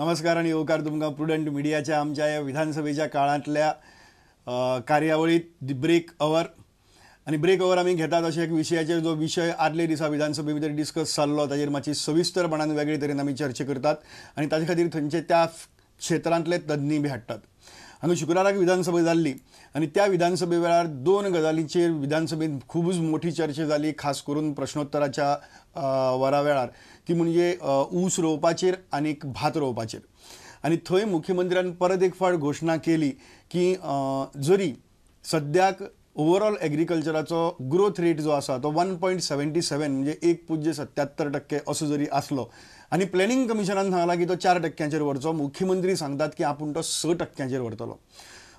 नमस्कार आणि ओकार तुमकां प्रुडंट मिडियाच्या आमच्या या विधानसभेच्या काळांतल्या कार्यावळीत ब्रेक अवर आणि ब्रेक अवर आम्ही घेतात अशा एक विशयाचेर जो विषय आदले दिसा विधानसभे भितर डिस्कस जाल्लो ताजेर मातशी सविस्तरपणान वेगळे तरेन आमी चर्चा करतात आणि ताचे खातीर थंयचे त्या क्षेत्रांतले तज्ञ बी हाडटात हांगा शुक्राराक विधानसभा जाल्ली आनी त्या विधानसभे वेळार दोन गजालीचेर विधानसभेंत खुबूच मोठी चर्चा जाली खास करून प्रश्नोत्तराच्या वरा वेळार ती म्हणजे ऊस रोवपाचेर आनी भात रोवपाचेर आनी थंय मुख्यमंत्र्यान परत एक फावट घोशणा केली की जरी सद्याक ओवरऑल ॲग्रिकल्चराचो ग्रोथ रेट जो असा तो वन पॉईंट सेव्हन्टी सेव्हन म्हणजे एक पूज्य सत्याहत्तर टक्के असो जरी असलो आणि प्लॅनिंग कमिशनान सांगला की तो चार टक्क्यांचेर व्हरचो मुख्यमंत्री सांगतात की आपण तो स टक्क्यांचेर व्हरतलो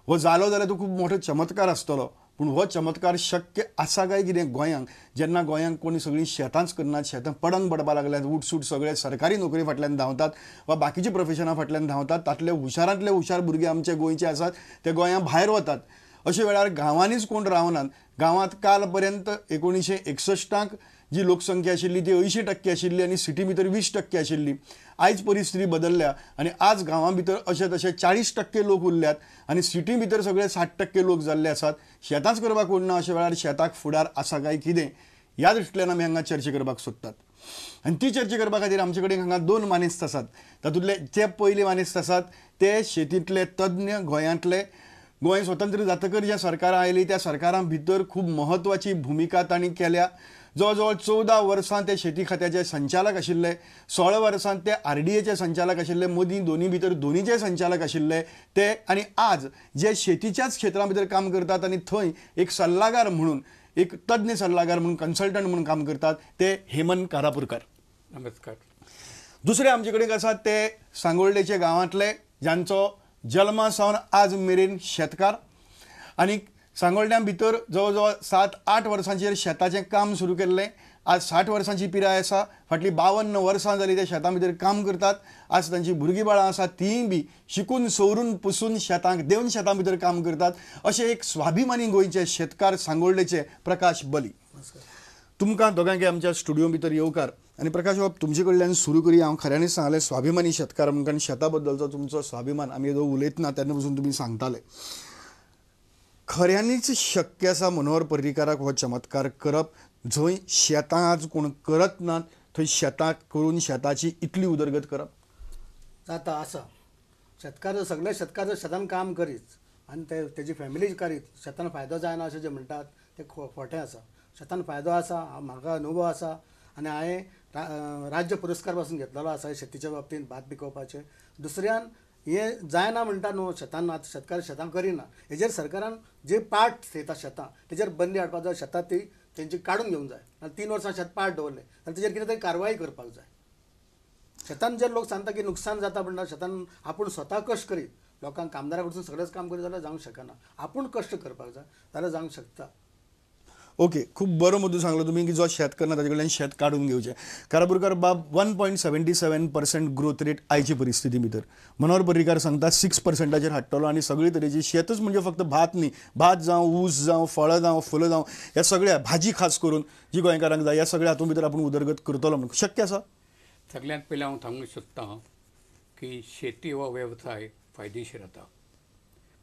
हो जालो जाल्यार तो खूप मोठो चमत्कार आसतलो पूण हो चमत्कार शक्य असा काय कितें गोंयांक जेन्ना गोंयांक कोणी सगळीं शेतांच करनात शेतां पडंग पडपाक लागल्यात उठसूट सगळे सरकारी नोकरी फाटल्यान धांवतात वा बाकीचे प्रोफेशना फाटल्यान धांवतात तातले हुशारांतले हुशार भुरगे आमचे गोंयचे असतात ते गोंया भायर वतात अशा वेळार गांवांनीच कोण रावनात गांवांत कालपर्यंत पर्यंत एकोणीशे जी लोकसंख्या आशिल्ली ती अंयशीं टक्के आशिल्ली आनी सिटी भितर वीस टक्के आशिल्ली आयज परिस्थिती बदलल्या आनी आज गांवां भितर अशे तशे चाळीस टक्के लोक उरल्यात आनी सिटी भितर सगळे साठ टक्के लोक जाल्ले आसात शेतांच करपाक कोण अशा वेळार शेताक फुडार आसा काय कितें ह्या दृश्टीन आमी हांगा चर्चा करपाक सोदतात आनी ती चर्चा करपा खातीर आमचे कडेन हांगा दोन मानेस्त आसात तातूंतले जे पहिले मानेस्त आसात ते शेतींतले तज्ञ गोंयांतले गोंय स्वतंत्र जातकर जे सरकार आयली त्या सरकारां भितर खूब म्हत्वाची भुमिका तांणी केल्या जवळ जवळ चौदा वर्सां ते शेती खात्याचे संचालक आशिल्ले सोळा वर्सां ते आर डी एचे संचालक आशिल्ले मदीं दोनी भितर दोनीचे संचालक आशिल्ले ते आणि आज जे शेतीच्याच क्षेत्रा भितर काम करतात आणि थंय एक सल्लागार म्हणून एक तज्ञ सल्लागार म्हणून कन्सल्टंट म्हणून काम करतात ते हेमंत कारापूरकर नमस्कार दुसरे आमचे कडेन आसात ते सांगोळडेचे गांवांतले ज्यांचो जल्मा सावन आज मेरेन शेतकार आनी सांगोळड्यां भितर जवळ जवळ सात आठ वर्सांचेर शेताचें काम सुरू केल्लें आज साठ वर्सांची पिराय आसा फाटलीं बावन्न वर्सां जालीं ते शेतां भितर काम करतात आज तांची भुरगीं बाळां आसात तींय बी शिकून सवरून पुसून शेतांक देवन शेतां भितर काम करतात अशें एक स्वाभिमानी गोंयचे शेतकार सांगोळडेचे प्रकाश बली तुमकां दोगांक आमच्या स्टुडिओ भितर येवकार आनी प्रकाश बाब तुमचे कडल्यान सुरू करी हांव खऱ्यांनी सांगले स्वाभिमानी शेतकार म्हणून शेता बद्दलचो तुमचो स्वाभिमान आमी जो उलयतना तेन्ना पसून तुमी सांगताले खऱ्यांनीच शक्य आसा मनोहर पर्रीकाराक हो चमत्कार करप जंय शेतां आज कोण करत नात थंय शेतां करून शेताची इतली उदरगत करप जाता आसा शेतकार सगळे शेतकार जर शेतान काम करीत आनी ते तेजी फॅमिली करीत शेतान फायदो जायना अशें जे म्हणटात ते खोटे आसा शेतान फायदो आसा म्हाका अनुभव आसा आनी हांवें राज्य पुरस्कार पासून घेतलेलो आसा शेतीच्या बाबतींत भात पिकोवपाचे दुसऱ्यान हे जायना म्हणटा न्हू शेतान आतां शेतकार शेतां करिना हेजेर सरकारान जे पाट थेयता शेतां तेजेर बंदी हाडपाक जाय शेतां ती तेंची काडून घेवंक जाय आनी तीन वर्सां शेत पाट दवरलें आनी तेजेर कितें तरी कारवाय करपाक जाय शेतान जर लोक सांगता की नुकसान जाता म्हणटा शेतान आपूण स्वता कश्ट करीत लोकांक कामदारा कडसून सगळेंच काम करीत जाल्यार जावंक शकना आपूण कश्ट करपाक जाय जाल्यार जावंक शकता ओके खूप बरं मुद्दो सांगलो तुम्ही की जो शेत करना ताजे शेत काढून घेवचें काराबुरकर बाब one point seventy seven percent growth rate आयची परिस्थिती भितर मनोहर पर्रीकार सांगता सिक्स पर्सेंटाचेर हाडटलो आणि सगळी तरेची शेतच म्हणजे फक्त भात न्ही भात जावं ऊस जावं फळं जावं फुलं जावं या सगळ्या भाजी खास करून जी गोंयकारांक जाय या सगळ्या हातूंत भितर आपण उदरगत करतलो म्हणून शक्य आसा सगळ्यात पहिले हांव सांगू शकता की शेती हो वेवसाय फायदेशीर जाता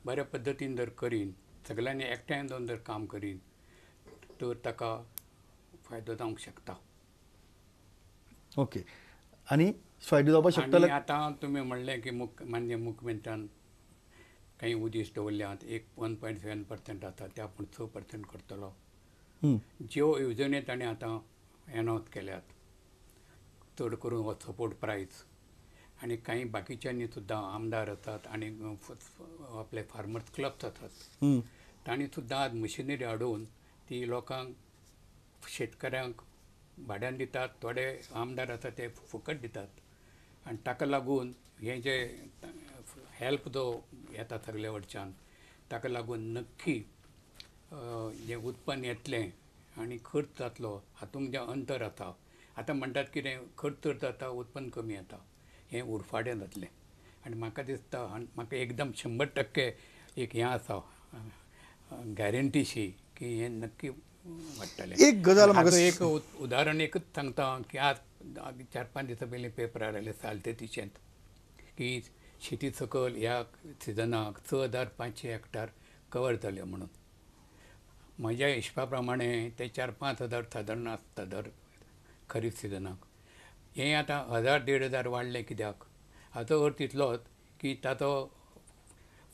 बऱ्या पद्दतीन जर करीन सगळ्यांनी एकठांय जावन जर काम करीन तर ताका फायदो जावंक शकता ओके आनी फायदो जावपाक शकता आतां तुमी म्हणलें की मुख मान्य मुख्यमंत्र्यान काही उदीस दवरल्यात एक वन पॉयंट सेवन पर्सेंट आसा ते आपूण स पर्सेंट करतलो ज्यो येवजण्यो ताणें आतां अनाऊन्स केल्यात चड करून हो सपोर्ट प्रायज आनी काही बाकीच्यांनी सुद्दां आमदार आसात आनी आपले फार्मर्स क्लब्स आसात ताणी सुद्दां आज मशिनरी हाडून ती लोकांक शेतकऱ्यांक भाड्यान दितात थोडे आमदार आसा ते फुकट दितात आनी ताका लागून हे जे हेल्प जो येता सगळे वटच्यान ताका लागून नक्की जें उत्पन्न येतलें आनी खर्च जातलो हातूंत जें अंतर आसा आतां म्हणटात कितें खर्च चड जाता उत्पन्न कमी येता हें उरफाडें जातलें आनी म्हाका दिसता म्हाका एकदम शंबर टक्के एक हें आसा गॅरंटीशी की हे नक्की वाटतले एक गजाल म्हाका एक उदाहरण एकच सांगता की आज चार पाच दिसा पहिले पेपर आलेले चालते तिशेंत की शेती सकल ह्या सिजनाक स हजार पांचशे हेक्टर कवर जाले म्हणून म्हज्या हिशपा प्रमाणे ते चार पांच हजार सादारण आसता दर खरीफ सिजनाक हे आतां हजार देड हजार वाडलें कित्याक हाचो अर्थ इतलोच की ताचो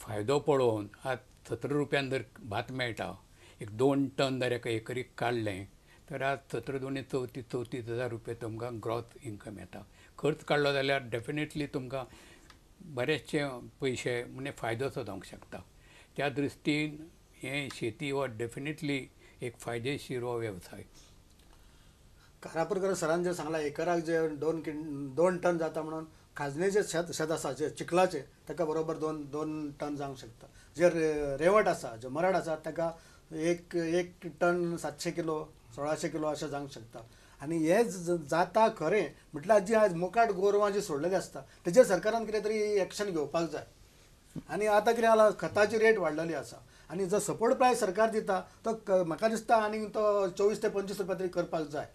फायदो पळोवन आज सतरा रुपयान जर भात मेळटा एक दोन टन जर एका एकरीक काडलें तर आज सतरा दोनी चवतीस चवतीस हजार रुपया तुमकां ग्रॉस इनकम येता खर्च काडलो जाल्यार डेफिनेटली तुमकां बरेचशे पयशे म्हणजे फायदोचो जावंक शकता त्या दृश्टीन हे शेती हो डेफिनेटली एक फायदेशीर हो वेवसाय कारापूरकर सरान जे सांगला एकराक जे दोन किण दोन टन जाता म्हणून खाजनेचे शेत शेत आसा जे चिखलाचे ताका बरोबर दोन दोन टन जावंक शकता जे रेवट आसा जे मरड आसा ताका एक एक टन सातशे किलो सोळाशे किलो अशें जावंक शकता आणि हें जाता खरें म्हटल्यार जी आज मोकाट गोरवां जी सोडलेली आसता तेजेर सरकारान कितें तरी एक्शन घेवपाक जाय आणि आता कितें आला खताची रेट वाडलेली असा आणि जर सपोर्ट प्राय सरकार दिता तर म्हाका दिसता आणि तो चोवीस ते पंचवीस रुपया तरी करपाक जाय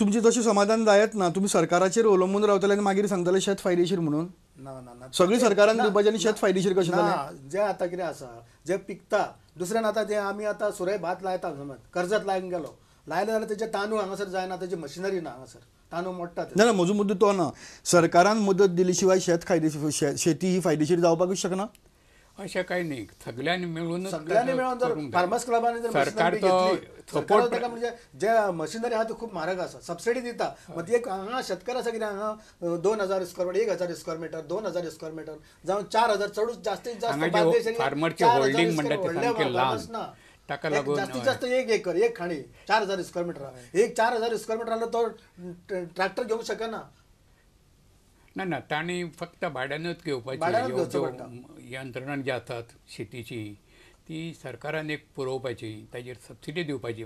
तुमचे जसे समाधान जायत ना तुम्ही सरकाराचेर अवलंबून रावतले आनी मागीर सांगतले शेत फायदेशीर म्हणून ना ना ना सगळी सरकारान दिवपाचें आनी शेत फायदेशीर कशें ना जे आता कितें असा जे पिकता दुसऱ्यान आतां ते आम्ही आता सुरय भात लायता समज कर्जत लायन गेलो लायलो जाल्यार त्याचे तांदूळ हांगासर जायना तेजी मशिनरी ना हांगासर तांदूळ मोडटा ना म्हजो मुद्दो तो ना सरकारान मदत दिली शिवाय शेत फायदेशीर शेती ही फायदेशीर जावपाकूच शकना अशा काही नाही सगळ्यांनी मिळून सगळ्यांनी मिळून जर फार्मर्स क्लबाने जर सरकार सपोर्ट म्हणजे जे मशिनरी हा तो खूप म्हारग असा सबसिडी देता मग एक हांगा शेतकारा सगळी हांगा दोन हजार स्क्वेअर मीटर एक हजार स्क्वेअर मीटर दोन हजार स्क्वेअर मीटर जावं चार हजार चडूच जास्तीत जास्त फार्मरचे होल्डिंग म्हणतात ना ताका लागून जास्तीत जास्त एक एकर एक खाणी चार हजार स्क्वेअर मीटर एक चार हजार स्क्वेअर मीटर आलं तो ट्रॅक्टर घेऊ शकना ना ना ताणी फक्त भाड्यानंच घेवपाची यंत्रणा जी आसात शेतीची ती सरकारान एक पुरोवपाची ताजेर सबसिडी दिवपाची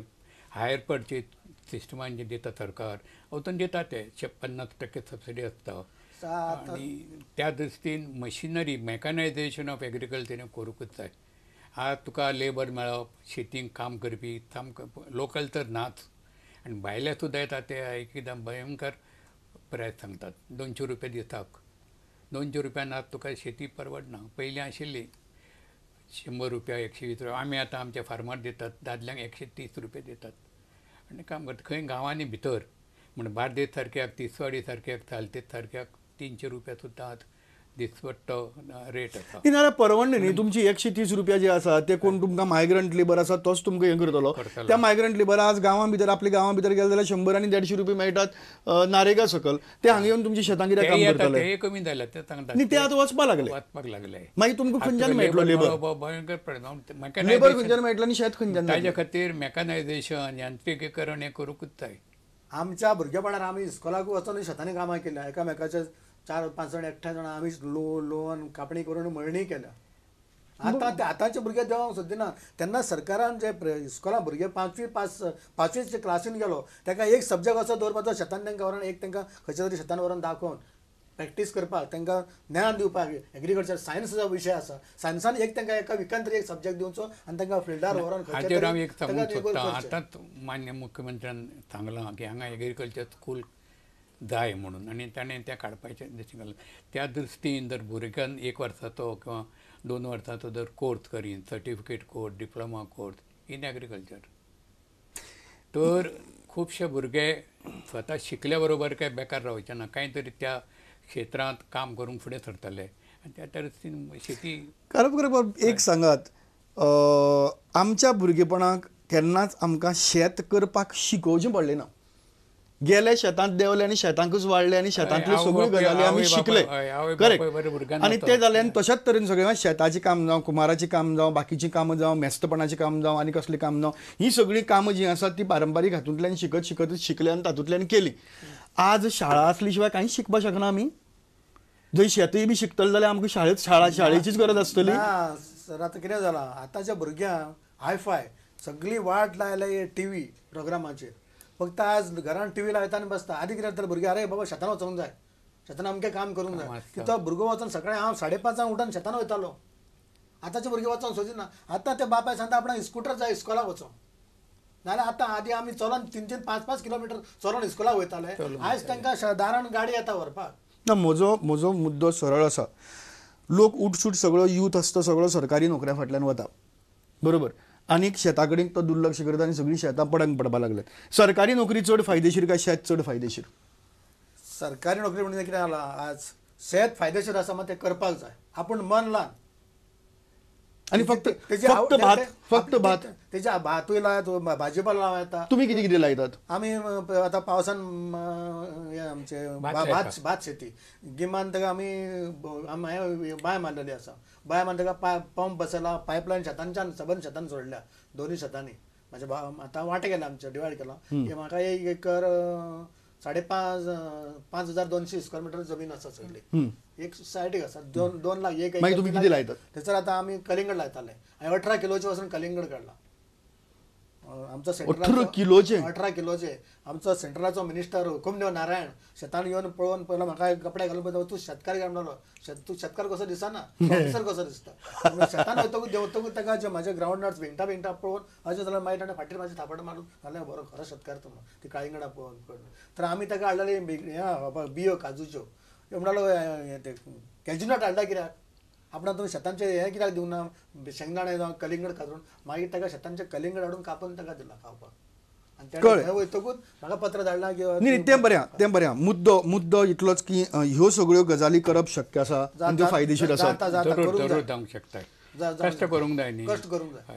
हायर परचेज सिस्टमान जे दिता सरकार वतून दिता ते पन्नास टक्के सबसिडी आसता आणि त्या दृश्टीन मशिनरी मॅकनायझेशन ऑफ एग्रिकल्चर करूकच जाय आज तुका लेबर मेळप शेतींक काम करपी सामको लोकल तर नाच आणि भायले सुद्दां येता ते एकदम भयंकर प्रायस सांगतात दोनशे रुपये दिसाक दोनशे रुपयान आज तुका शेती परवडना पयलीं आशिल्ली शंबर रुपया एकशे वीस रुपया आमी आतां आमच्या फार्मार दितात दादल्यांक एकशे तीस रुपया दितात आनी काम करतात खंय गांवांनी भितर म्हण बार्देस सारक्याक तिसवाडी सारक्याक सालतेज सारक्याक तीनशे रुपया सुद्दां दिसपट्टो रेट नाल्यार न्ही तुमची एकशे तीस रुपया जे आसा ते कोण तुमकां मायग्रंट लेबर आसा तोच तुमकां हें करतलो त्या मायग्रंट लेबर आज गांवां भितर आपल्या गांवां भितर गेले जाल्यार शंबर आनी देडशे रुपये मेळटात नारेगा सकल ते हांगा येवन तुमच्या शेतां कितें काम करतले कमी जाल्यात ते सांगता नी ते आतां वचपाक लागले वचपाक लागले मागीर तुमकां खंयच्यान मेळटलो लेबर भयंकर परिणाम लेबर खंयच्यान मेळटलो आनी शेत खंयच्यान ताजे खातीर मॅकनायझेशन यांत्रिकीकरण हें करूंकूच जाय आमच्या भुरगेपणार आमी इस्कॉलाक वचून शेतांनी कामां केल्या एकामेकाच्या चार पाच जण एकठांय जाण आम्हीच लो लोन कापणी करून मळणी केल्या आता ते आताचे भुरगे देवांक ना तेन्ना सरकारान जे इस्कॉलां भुरगे पांचवी पास पांचवीच क्लासीन गेलो तेका एक सब्जेक्ट असो दवरपाचो शेतान तांकां व्हरोन एक तांकां खंयच्या तरी शेतान व्हरोन दाखोवन प्रॅक्टीस करपाक तांकां ज्ञान दिवपाक एग्रीकल्चर सायन्स जो विशय आसा सायन्सान एक तांकां एका विकान तरी एक सब्जेक्ट दिवचो आनी तांकां फिल्डार व्हरोन एक सोदतां आतांच मान्य मुख्यमंत्र्यान सांगलां की हांगा एग्रीकल्चर स्कूल जाय म्हणून आणि त्याने तें काडपाचें त्या दृष्टीन जर भुरग्यान एक वर्साचो किंवा दोन वर्साचो जर कोर्स करीन certificate course diploma course in agriculture तर खुबशे भुरगे स्वता शिकल्या बरोबर काय बेकार रावचे ना कांय तरी त्या क्षेत्रांत काम करून फुडें सरतले आनी त्या दृश्टीन शेती बरोबर एक सांगात आमच्या भुरगेपणाक केन्नाच आमकां शेत करपाक शिकोवचें पडलें ना गेले शेतांत देवले आनी शेतांकूच वाढले आनी शेतांतल्यो सगळ्यो गजाली आमी शिकले करेक्ट आनी ते झाले आनी तशेंच तरेन सगळें म्हणजे शेताची काम जावं कुमाराची काम जावं बाकीची कामां जावं मेस्तपणाची काम जावं आनी कसली काम जावं ही सगळीं कामां जीं आसात ती पारंपारीक हातूंतल्यान शिकत शिकत शिकले आनी तातूंतल्यान केली आज शाळा असली शिवाय कांयच शिकपाक शकना आमी जंय शेतूय बी शिकतले जाल्यार आमकां शाळेत शाळा शाळेचीच गरज आसतली सर आतां कितें जालां आतांच्या भुरग्यांक हाय फाय सगळी वाट लायल्या टी व्ही प्रोग्रामाचेर फक्त आज घरान टी व्ही लायता आनी बसता आदी कितें तर भुरगे अरे बाबा शेतान वचोंक जाय शेतान अमकें काम करूंक जाय तो भुरगो वचोन सकाळी हांव साडे पांचांक उठून शेतान वयतालो आताचे भुरगे वचोंक सोदिना आतां ते बापाय सांगता आपणाक स्कूटर जाय इस्कॉलाक वचोंक नाल्यार आतां आदीं आमी चलोन तीन पांच पांच किलोमिटर चलोन इस्कुलाक वयताले आयज तांकां सादारण गाडी येता व्हरपाक ना म्हजो म्हजो मुद्दो सरळ आसा लोक उठसूट सगळो यूथ आसता सगळो सरकारी नोकऱ्या फाटल्यान वता बरोबर आनीक शेताकडे तो दुर्लक्ष करता आणि सगळी शेतां पडंग पडपाक लागल्यात सरकारी नोकरी चड फायदेशीर काय शेत चड फायदेशीर सरकारी नोकरी म्हणजे कितें जाला आज शेत फायदेशीर आसा मग ते करपाक जाय आपूण मन लावन आणि फक्त फक्त भात फक्त भात त्याच्या भाजीपाला लावायचा तुम्ही किती किती लायतात आम्ही आता पावसान आमचे भात भात शेती गिमान आम्ही बाय मारलेली आसा बाय मारतका पंप बसला पायपलायन शेतांच्या सबन शेतान सोडल्या दोन्ही शेतांनी माझ्या म्हणजे भाव आता वांटो केला आमच्या डिवायड केला म्हाका एक एकर साडेपाच पाच हजार दोनशे स्क्वेअर मीटर जमीन असं सगळी एक सोसायटी असा दोन दोन लाख एक तुम्ही किती लायतात त्याच्यावर आता आम्ही कलिंगड लायताले अठरा किलोच्या पासून कलिंगड काढला आमचो अठरा किलोचे अठरा किलोचे आमचो सेंटराचो मिनिस्टर हुकुमदेव नारायण शेतान येवन पळोवन पयलो म्हाका कपडे घालून तूं शेतकार काय म्हणलो शेत तूं शेतकार कसो दिसना ऑफिसर कसो दिसता शेतान वयतकूच देंवतकूच ताका जे म्हाजे ग्रावंडार भिंगटा भिंगटा पळोवन अशें जाल्यार मागीर ताणें फाटीर म्हाजे थापट मारून जाल्यार बरो खरो शेतकार तूं ती काळिंगडा पळोवन पळोवन तर आमी ताका हाडलेले बियो काजूच्यो म्हणलो कॅजिनट हाडला कित्याक आपण तुम्ही शेतांचे हे कित्याक ना शेंगदाणे जावं कलिंगड कातरून मागीर ताका शेतांचे कलिंगड हाडून कापून ताका दिला खावपाक आनी तेणे थंय वयतकूच म्हाका पत्र की न्ही तें बरें तें बरें मुद्दो मुद्दो इतलोच की ह्यो सगळ्यो गजाली करप शक्य आसा आनी त्यो फायदेशीर आसा कष्ट करूंक जाय कष्ट करूंक जाय